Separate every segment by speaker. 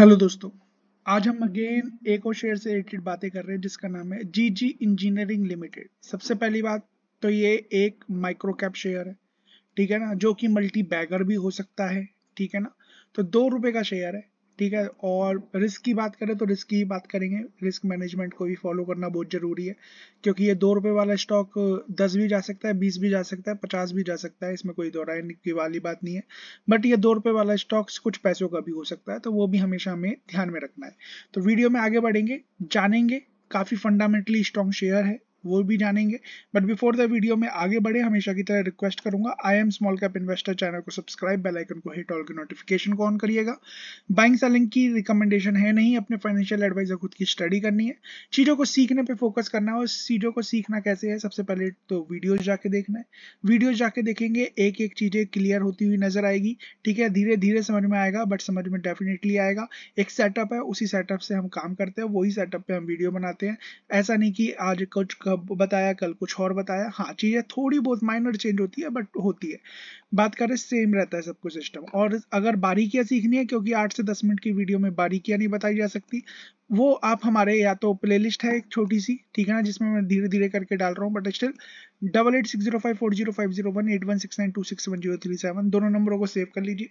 Speaker 1: hello दोस्तों आज हम अगेन एक और शेयर से रिलेटेड बातें कर रहे हैं जिसका नाम है जी जी इंजीनियरिंग लिमिटेड सबसे पहली बात तो ये एक माइक्रो कैप शेयर है ठीक है ना जो कि मल्टी बैगर भी हो सकता है ठीक है ना तो दो रुपए का शेयर है ठीक है और रिस्क की बात करें तो रिस्क की बात करेंगे रिस्क मैनेजमेंट को भी फॉलो करना बहुत ज़रूरी है क्योंकि ये दो रुपये वाला स्टॉक दस भी जा सकता है बीस भी जा सकता है पचास भी जा सकता है इसमें कोई दोहराने की वाली बात नहीं है बट ये दो रुपये वाला स्टॉक कुछ पैसों का भी हो सकता है तो वो भी हमेशा हमें ध्यान में रखना है तो वीडियो में आगे बढ़ेंगे जानेंगे काफ़ी फंडामेंटली स्ट्रॉन्ग शेयर है वो भी जानेंगे बट बिफोर द वीडियो में आगे बढ़े हमेशा की तरह रिक्वेस्ट करूंगा I am small cap investor channel को सब्सक्राइब बेल आइकन को हिट ऑल के नोटिफिकेशन को ऑन करिएगा बाइंग सेलिंग की रिकमेंडेशन है नहीं अपने फाइनेंशियल एडवाइजर खुद की स्टडी करनी है चीज़ों को सीखने पर फोकस करना है और चीज़ों को सीखना कैसे है सबसे पहले तो वीडियोज जाके देखना है वीडियो जाके देखेंगे एक एक चीज़ें क्लियर होती हुई नजर आएगी ठीक है धीरे धीरे समझ में आएगा बट समझ में डेफिनेटली आएगा एक सेटअप है उसी सेटअप से हम काम करते हैं वही सेटअप पे हम वीडियो बनाते हैं ऐसा नहीं कि आज कुछ कब बताया कल कुछ और बताया हाँ चीज़ें थोड़ी बहुत माइनर चेंज होती है बट होती है बात करें सेम रहता है सब कुछ सिस्टम और अगर बारीकियाँ सीखनी है क्योंकि आठ से दस मिनट की वीडियो में बारीकियाँ नहीं बताई जा सकती वो आप हमारे या तो प्लेलिस्ट है एक छोटी सी ठीक है ना जिसमें मैं धीरे धीरे करके डाल रहा हूँ but still double eight six zero five four zero five zero one eight one six nine two six one zero three seven दोनों नंबरों को सेव कर लीजिए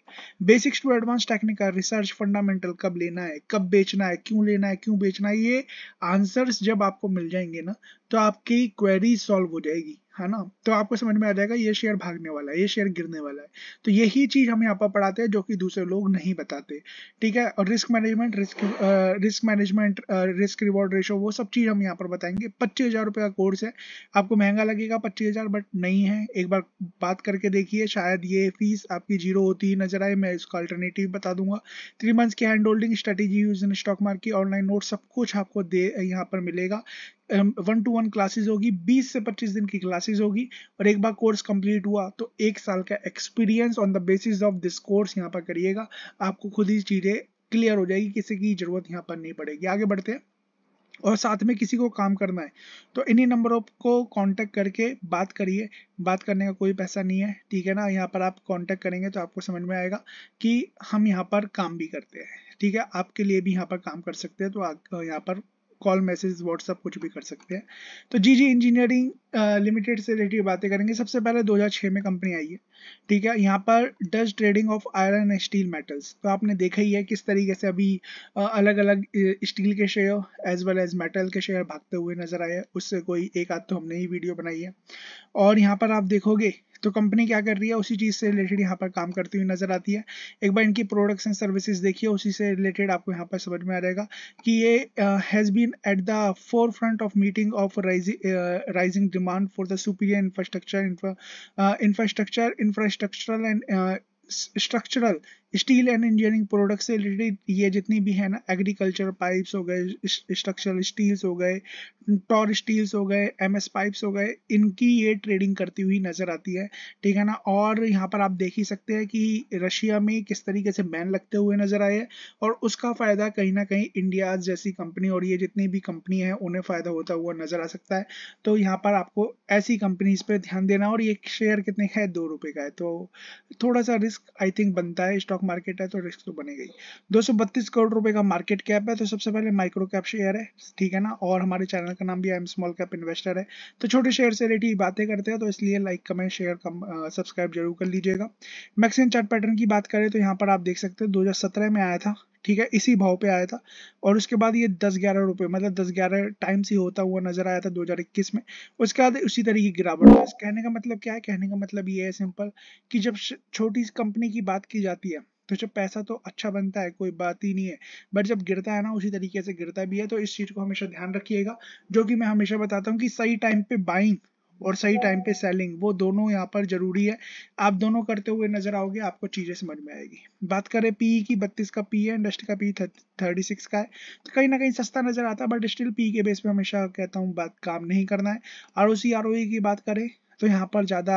Speaker 1: basics to advance technical research fundamental कब लेना है कब बेचना है क्यों लेना है क्यों बेचना है ये आंसर्स जब आपको मिल जाएंगे ना तो आपकी क्वेरी सॉल्व हो जाएगी है ना तो आपको समझ में आ जाएगा ये शेयर भागने वाला है ये शेयर गिरने वाला है तो यही चीज हम यहाँ पर पढ़ाते हैं जो कि दूसरे लोग नहीं बताते ठीक है और risk management risk risk management risk reward ratio वो सब चीज हम यहाँ पर बताएंगे पच्चीस हजार रुपये का कोर्स है आपको महंगा लगेगा पच्चीस हजार बट नहीं है एक बार बात करके देखिए शायद ये फीस आपकी जीरो होती ही नजर आए मैं इसको अल्टरनेटिव बता दूंगा थ्री मंथ्स की hand holding strategy use in stock market online note सब कुछ आपको दे यहाँ पर मिलेगा वन टू वन क्लासेस होगी 20 से 25 दिन की क्लासेस होगी और एक बार कोर्स कंप्लीट हुआ तो एक साल का experience on the basis of this course यहाँ पर करिएगा आपको खुद ही चीज़ें क्लियर हो जाएगी किसी की जरूरत यहाँ पर नहीं पड़ेगी आगे बढ़ते हैं और साथ में किसी को काम करना है तो इन्हीं नंबरों को कांटेक्ट करके बात करिए बात करने का कोई पैसा नहीं है ठीक है ना यहाँ पर आप कांटेक्ट करेंगे तो आपको समझ में आएगा कि हम यहाँ पर काम भी करते हैं ठीक है आपके लिए भी यहाँ पर काम कर सकते हैं तो आप यहाँ पर कॉल मैसेज व्हाट्सअप कुछ भी कर सकते हैं तो जी जी इंजीनियरिंग लिमिटेड से रिलेटेड बातें करेंगे सबसे पहले 2006 में कंपनी आई है ठीक है यहाँ पर dust trading of iron and steel metals तो आपने देखा ही है किस तरीके से अभी अलग अलग स्टील के share as well as metal के शेयर भागते हुए नजर आए उससे कोई एक आध तो हमने ही वीडियो बनाई है और यहाँ पर आप देखोगे तो कंपनी क्या कर रही है उसी चीज़ से रिलेटेड यहाँ पर काम करती हुई नजर आती है एक बार इनकी प्रोडक्ट्स एंड सर्विसेज देखिए उसी से रिलेटेड आपको यहाँ पर समझ में आ जाएगा कि ये has been at the forefront of meeting of rising demand for the superior infrastructure infrastructure infrastructural and structural steel and engineering product से रिलेटेड ये जितनी भी है ना एग्रीकल्चर पाइप्स हो गए स्ट्रक्चरल स्टील्स हो गए टॉर स्टील्स हो गए एमएस पाइप्स हो गए इनकी ये ट्रेडिंग करती हुई नजर आती है ठीक है ना और यहाँ पर आप देख ही सकते हैं कि रशिया में किस तरीके से बैन लगते हुए नजर आए और उसका फायदा कहीं ना कहीं इंडिया जैसी कंपनी और ये जितनी भी कंपनी है उन्हें फायदा होता हुआ नजर आ सकता है तो यहाँ पर आपको ऐसी कंपनीज पर ध्यान देना और ये शेयर कितने का है दो रुपये का है तो थोड़ा सा रिस्क आई थिंक बनता है स्टॉक स्टॉक मार्केट है तो रिस्क तो बनेगा ही दो करोड़ रुपए का मार्केट कैप है तो सबसे पहले माइक्रो कैप शेयर है ठीक है ना और हमारे चैनल का नाम भी एम स्मॉल कैप इन्वेस्टर है तो छोटे शेयर से रिलेटेड बातें करते हैं तो इसलिए लाइक कमेंट शेयर सब्सक्राइब जरूर कर लीजिएगा मैक्सिम चार्ट पैटर्न की बात करें तो यहाँ पर आप देख सकते हैं दो में आया था ठीक है इसी भाव पे आया था और उसके बाद ये दस ग्यारह रुपये मतलब दस ग्यारह टाइम्स ही होता हुआ नजर आया था दो में उसके बाद उसी तरह की गिरावट है कहने का मतलब क्या है कहने का मतलब ये है सिंपल कि जब छोटी कंपनी की बात की जाती है तो जब पैसा तो अच्छा बनता है कोई बात ही नहीं है बट जब गिरता है ना उसी तरीके से गिरता भी है तो इस चीज़ को हमेशा ध्यान रखिएगा जो कि मैं हमेशा बताता हूँ कि सही टाइम पे बाइंग और सही टाइम पे सेलिंग वो दोनों यहाँ पर जरूरी है आप दोनों करते हुए नजर आओगे आपको चीजें समझ में आएगी बात करें पीई की बत्तीस का पी है इंडस्ट्री का पी थर्टी सिक्स का है तो कहीं ना कहीं सस्ता नजर आता है but still P E base पे हमेशा कहता हूँ बात काम नहीं करना है आर ओ आर ओ की बात करें तो यहाँ पर ज़्यादा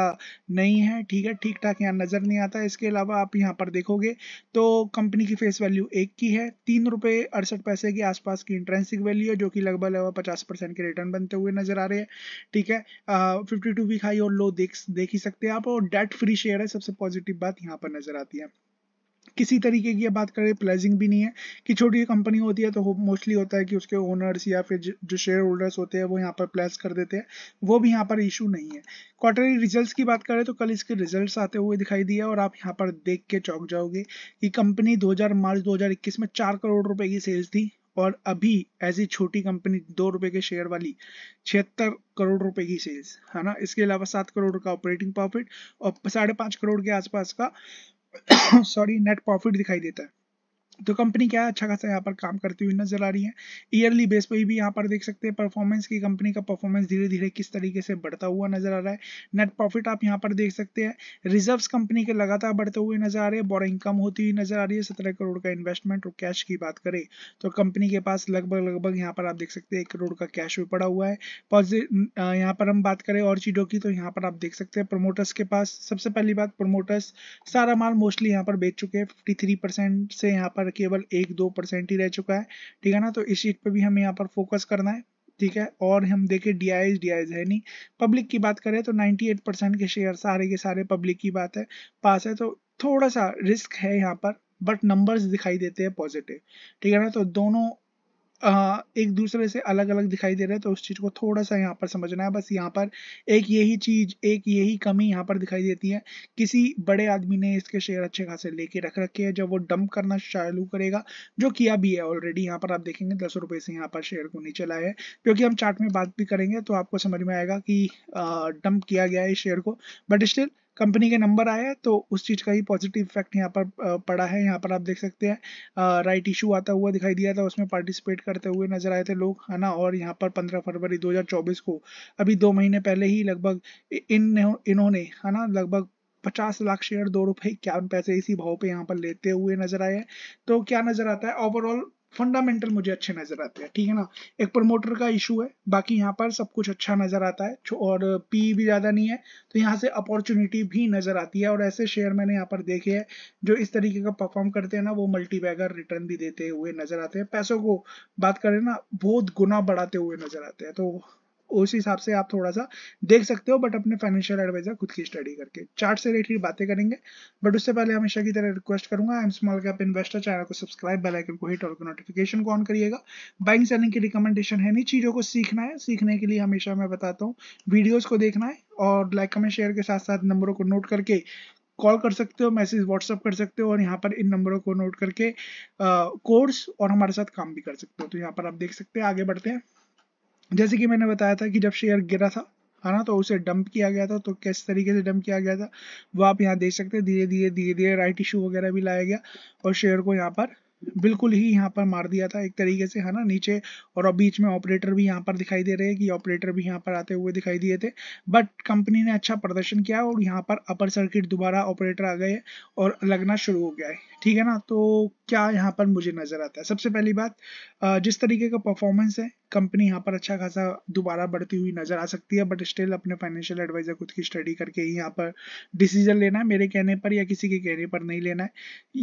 Speaker 1: नहीं है ठीक है ठीक ठाक यहाँ नज़र नहीं आता इसके अलावा आप यहाँ पर देखोगे तो कंपनी की फेस वैल्यू एक की है तीन रुपये अड़सठ पैसे के आसपास की इंट्रेंसिक वैल्यू है जो कि लगभग लगभग पचास परसेंट के रिटर्न बनते हुए नजर आ रहे हैं ठीक है फिफ्टी टू वीक हाई और लो देख देख ही सकते हैं आप और डेट फ्री शेयर है सबसे पॉजिटिव बात यहाँ पर नजर आती है किसी तरीके की बात करें प्लेजिंग भी नहीं है कि छोटी कंपनी होती है तो मोस्टली होता है कि उसके ओनर्स या फिर जो शेयर होल्डर्स होते हैं वो यहाँ पर प्लेस कर देते हैं वो भी यहाँ पर इशू नहीं है क्वार्टरली रिजल्ट्स की बात करें तो कल इसके रिजल्ट्स आते हुए दिखाई दिए और आप यहाँ पर देख के चौंक जाओगे कि कंपनी 2000 मार्च 2021 में चार करोड़ रुपए की सेल्स थी और अभी ऐसी छोटी कंपनी दो रुपए के शेयर वाली छिहत्तर करोड़ रुपए की सेल्स है ना इसके अलावा सात करोड़ का ऑपरेटिंग प्रॉफिट और साढ़े पांच करोड़ के आसपास का सॉरी नेट प्रॉफिट दिखाई देता है तो कंपनी क्या है अच्छा खासा यहाँ पर काम करती हुई नजर आ रही है ईयरली बेस पर भी यहाँ पर देख सकते हैं परफॉर्मेंस की कंपनी का परफॉर्मेंस धीरे धीरे किस तरीके से बढ़ता हुआ नजर आ रहा है नेट प्रॉफिट आप यहाँ पर देख सकते हैं रिजर्व कंपनी के लगातार बढ़ते हुए नजर आ रहे हैं बोरिंग कम होती हुई नजर आ रही है सत्रह करोड़ का इन्वेस्टमेंट और कैश की बात करें तो कंपनी के पास लगभग लगभग यहाँ पर आप देख सकते हैं एक करोड़ का कैश भी पड़ा हुआ है पॉजिटिव यहाँ पर हम बात करें और चीज़ों की तो यहाँ पर आप देख सकते हैं प्रोमोटर्स के पास सबसे पहली बात प्रोमोटर्स सारा माल मोस्टली यहाँ पर बेच चुके हैं फिफ्टी से यहाँ पर केवल एक दो परसेंट ही रह चुका है ठीक है ना तो इस चीज पर भी हमें यहाँ पर फोकस करना है ठीक है और हम देखें डी आई डी आई है नहीं पब्लिक की बात करें तो 98 परसेंट के शेयर सारे के सारे पब्लिक की बात है पास है तो थोड़ा सा रिस्क है यहाँ पर बट नंबर्स दिखाई देते हैं पॉजिटिव ठीक है ना तो दोनों एक दूसरे से अलग अलग दिखाई दे रहा है तो उस चीज़ को थोड़ा सा यहाँ पर समझना है बस यहाँ पर एक यही चीज़ एक यही कमी यहाँ पर दिखाई देती है किसी बड़े आदमी ने इसके शेयर अच्छे खासे लेके रख रखे हैं जब वो डंप करना चालू करेगा जो किया भी है ऑलरेडी यहाँ पर आप देखेंगे दस रुपये से यहाँ पर शेयर को नीचे लाए हैं क्योंकि हम चार्ट में बात भी करेंगे तो आपको समझ में आएगा कि डंप किया गया है इस शेयर को बट स्टिल कंपनी के नंबर आए हैं तो उस चीज़ का ही पॉजिटिव इफेक्ट यहाँ पर पड़ा है यहाँ पर आप देख सकते हैं राइट इशू आता हुआ दिखाई दिया था उसमें पार्टिसिपेट करते हुए नजर आए थे लोग है ना और यहाँ पर 15 फरवरी 2024 को अभी दो महीने पहले ही लगभग इन इन्होंने है ना लगभग पचास लाख शेयर दो रुपए इक्यावन पैसे इसी भाव पे यहाँ पर लेते हुए नजर आए हैं तो क्या नजर आता है ओवरऑल फंडामेंटल मुझे अच्छे नजर आते हैं ठीक है ना एक प्रमोटर का इशू है बाकी यहाँ पर सब कुछ अच्छा नजर आता है और पी भी ज्यादा नहीं है तो यहाँ से अपॉर्चुनिटी भी नजर आती है और ऐसे शेयर मैंने यहाँ पर देखे हैं जो इस तरीके का परफॉर्म करते हैं ना वो मल्टीबैगर रिटर्न भी देते हुए नजर आते हैं पैसों को बात करें ना बहुत गुना बढ़ाते हुए नजर आते हैं तो उस हिसाब से आप थोड़ा सा देख सकते हो बट अपने फाइनेंशियल एडवाइजर खुद की स्टडी करके चार्ट से रिलेटेड बातें करेंगे बट उससे पहले हमेशा की तरह रिक्वेस्ट करूंगा I am small cap investor channel को सब्सक्राइब बेल आइकन को हिट और नोटिफिकेशन को ऑन करिएगा बाइंग सेलिंग की रिकमेंडेशन है नहीं चीज़ों को सीखना है सीखने के लिए हमेशा मैं बताता हूँ वीडियोज़ को देखना है और लाइक कमेंट शेयर के साथ साथ नंबरों को नोट करके कॉल कर सकते हो मैसेज व्हाट्सअप कर सकते हो और यहाँ पर इन नंबरों को नोट करके कोर्स और हमारे साथ काम भी कर सकते हो तो यहाँ पर आप देख सकते हैं आगे बढ़ते हैं जैसे कि मैंने बताया था कि जब शेयर गिरा था है ना तो उसे डंप किया गया था तो किस तरीके से डंप किया गया था वो आप यहाँ देख सकते हैं धीरे धीरे धीरे धीरे राइट इशू वगैरह भी लाया गया और शेयर को यहाँ पर बिल्कुल ही यहाँ पर मार दिया था एक तरीके से है ना नीचे और अब बीच में ऑपरेटर भी यहाँ पर दिखाई दे रहे हैं कि ऑपरेटर भी यहाँ पर आते हुए दिखाई दिए थे बट कंपनी ने अच्छा प्रदर्शन किया और यहाँ पर अपर सर्किट दोबारा ऑपरेटर आ गए और लगना शुरू हो गया है ठीक है ना तो क्या यहाँ पर मुझे नज़र आता है सबसे पहली बात जिस तरीके का परफॉर्मेंस है कंपनी यहाँ पर अच्छा खासा दोबारा बढ़ती हुई नजर आ सकती है बट स्टिल अपने फाइनेंशियल एडवाइजर खुद की स्टडी करके ही यहाँ पर डिसीजन लेना है मेरे कहने पर या किसी के कहने पर नहीं लेना है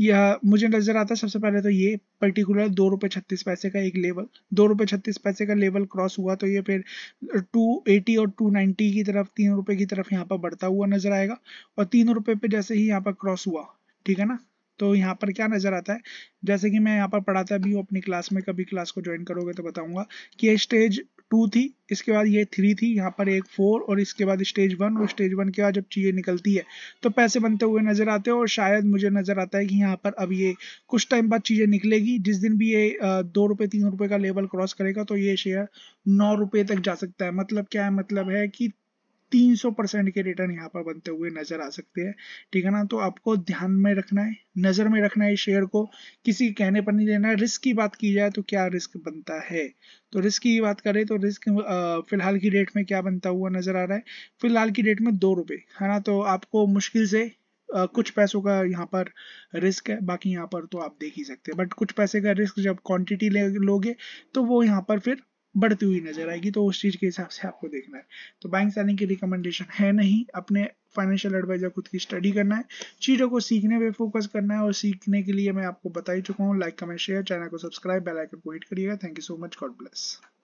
Speaker 1: यह मुझे नजर आता है सबसे पहले तो ये पर्टिकुलर दो रुपये छत्तीस पैसे का एक लेवल दो रुपये छत्तीस पैसे का लेवल क्रॉस हुआ तो ये फिर टू एटी और टू नाइन्टी की तरफ तीन रुपये की तरफ यहाँ पर बढ़ता हुआ नजर आएगा और तीन रुपये पे जैसे ही यहाँ पर क्रॉस हुआ ठीक है ना तो यहाँ पर क्या नज़र आता है जैसे कि मैं यहाँ पर पढ़ाता भी हूँ अपनी क्लास में कभी क्लास को ज्वाइन करोगे तो बताऊँगा कि ये स्टेज टू थी इसके बाद ये थ्री थी यहाँ पर एक फोर और इसके बाद स्टेज वन और स्टेज वन के बाद जब चीज़ें निकलती है तो पैसे बनते हुए नज़र आते हैं और शायद मुझे नज़र आता है कि यहाँ पर अब ये कुछ टाइम बाद चीज़ें निकलेगी जिस दिन भी ये दो रुपये तीन रुपये का लेवल क्रॉस करेगा तो ये शेयर नौ रुपये तक जा सकता है मतलब क्या है मतलब है कि 300 परसेंट के रिटर्न यहाँ पर बनते हुए नजर आ सकते हैं ठीक है ना तो आपको ध्यान में रखना है नजर में रखना है शेयर को किसी के कहने पर नहीं लेना है रिस्क की बात की जाए तो क्या रिस्क बनता है तो रिस्क की बात करें तो रिस्क फिलहाल की डेट में क्या बनता हुआ नजर आ रहा है फिलहाल की डेट में दो रुपये है ना तो आपको मुश्किल से आ, कुछ पैसों का यहाँ पर रिस्क है बाकी यहाँ पर तो आप देख ही सकते हैं बट कुछ पैसे का रिस्क जब क्वांटिटी लोगे तो वो यहाँ पर फिर बढ़ती हुई नजर आएगी तो उस चीज के हिसाब से आपको देखना है तो बैंक सेलिंग की रिकमेंडेशन है नहीं अपने फाइनेंशियल एडवाइजर खुद की स्टडी करना है चीज़ों को सीखने पे फोकस करना है और सीखने के लिए मैं आपको बता ही चुका हूँ लाइक कमेंट शेयर चैनल को सब्सक्राइब बेल आइकन को हिट करिएगा thank you so much God bless